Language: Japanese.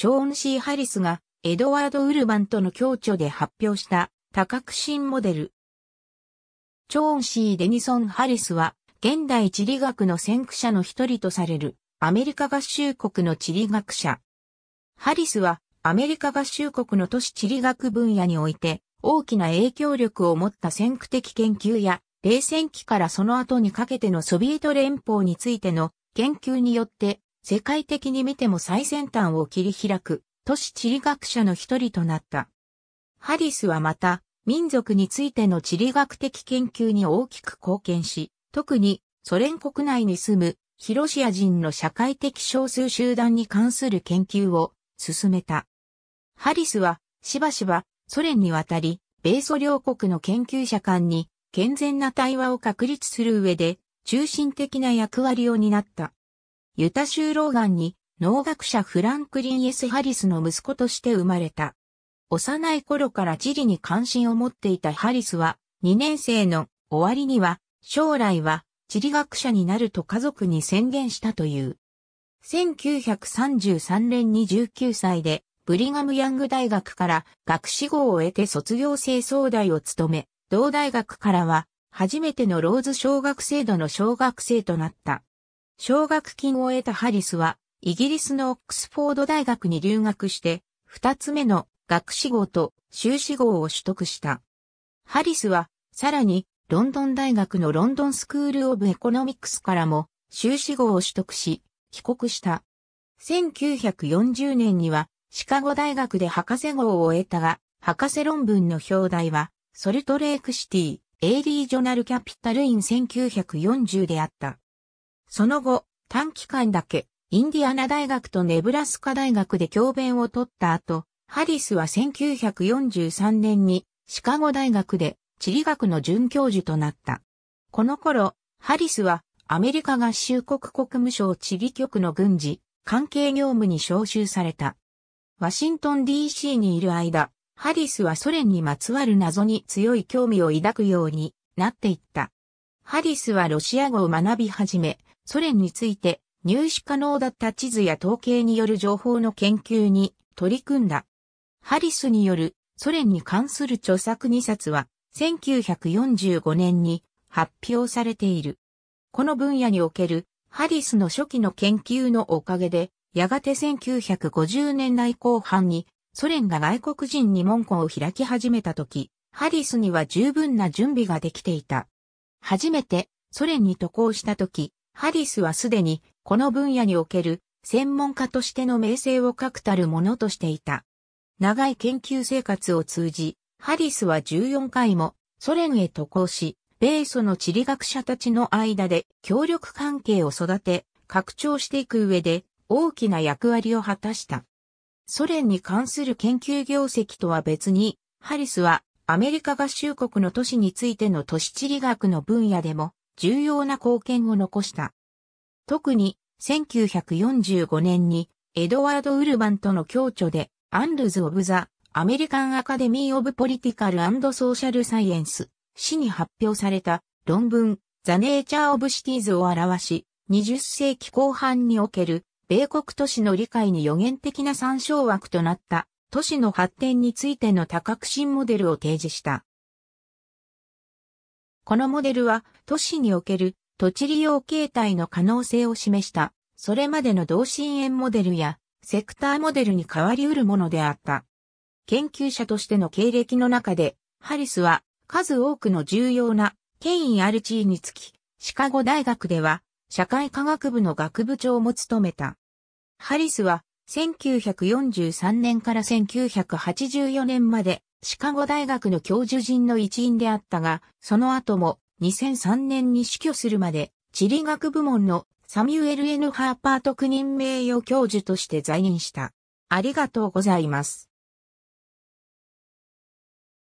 チョーン・シー・ハリスがエドワード・ウルバンとの共著で発表した多角新モデル。チョーン・シー・デニソン・ハリスは現代地理学の先駆者の一人とされるアメリカ合衆国の地理学者。ハリスはアメリカ合衆国の都市地理学分野において大きな影響力を持った先駆的研究や冷戦期からその後にかけてのソビエト連邦についての研究によって世界的に見ても最先端を切り開く都市地理学者の一人となった。ハリスはまた、民族についての地理学的研究に大きく貢献し、特にソ連国内に住むヒロシア人の社会的少数集団に関する研究を進めた。ハリスはしばしばソ連に渡り、米ソ両国の研究者間に健全な対話を確立する上で中心的な役割を担った。ユタ州ローガンに農学者フランクリン・エス・ハリスの息子として生まれた。幼い頃から地理に関心を持っていたハリスは、2年生の終わりには、将来は地理学者になると家族に宣言したという。1933年に19歳で、ブリガム・ヤング大学から学士号を得て卒業生総代を務め、同大学からは、初めてのローズ小学制度の小学生となった。奨学金を得たハリスは、イギリスのオックスフォード大学に留学して、二つ目の学士号と修士号を取得した。ハリスは、さらに、ロンドン大学のロンドンスクールオブエコノミクスからも修士号を取得し、帰国した。1940年には、シカゴ大学で博士号を得たが、博士論文の表題は、ソルトレークシティ、エイリージョナルキャピタルイン1940であった。その後、短期間だけ、インディアナ大学とネブラスカ大学で教鞭を取った後、ハリスは1943年にシカゴ大学で地理学の准教授となった。この頃、ハリスはアメリカ合衆国国務省地理局の軍事、関係業務に招集された。ワシントン DC にいる間、ハリスはソ連にまつわる謎に強い興味を抱くようになっていった。ハリスはロシア語を学び始め、ソ連について入手可能だった地図や統計による情報の研究に取り組んだ。ハリスによるソ連に関する著作2冊は1945年に発表されている。この分野におけるハリスの初期の研究のおかげで、やがて1950年代後半にソ連が外国人に門戸を開き始めた時、ハリスには十分な準備ができていた。初めてソ連に渡航した時、ハリスはすでにこの分野における専門家としての名声を確たるものとしていた。長い研究生活を通じ、ハリスは14回もソ連へ渡航し、米ソの地理学者たちの間で協力関係を育て、拡張していく上で大きな役割を果たした。ソ連に関する研究業績とは別に、ハリスはアメリカ合衆国の都市についての都市地理学の分野でも重要な貢献を残した。特に1945年にエドワード・ウルバンとの共著でアンルズ・オブ・ザ・アメリカン・アカデミー・オブ・ポリティカル・ソーシャル・サイエンス、市に発表された論文、ザ・ネイチャー・オブ・シティーズを表し、20世紀後半における米国都市の理解に予言的な参照枠となった都市の発展についての多角新モデルを提示した。このモデルは都市における土地利用形態の可能性を示した、それまでの同心円モデルやセクターモデルに変わり得るものであった。研究者としての経歴の中で、ハリスは数多くの重要な権威ある地位につき、シカゴ大学では社会科学部の学部長も務めた。ハリスは1943年から1984年までシカゴ大学の教授陣の一員であったが、その後も2003年に死去するまで、地理学部門のサミュエル・ N・ ハーパー特任名誉教授として在任した。ありがとうございます。